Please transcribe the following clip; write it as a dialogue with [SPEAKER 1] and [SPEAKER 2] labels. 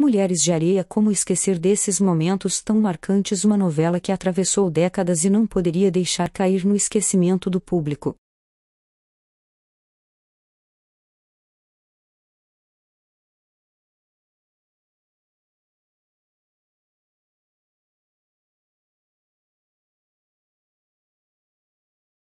[SPEAKER 1] Mulheres de Areia Como esquecer desses momentos tão marcantes uma novela que atravessou décadas e não poderia deixar cair no esquecimento do público.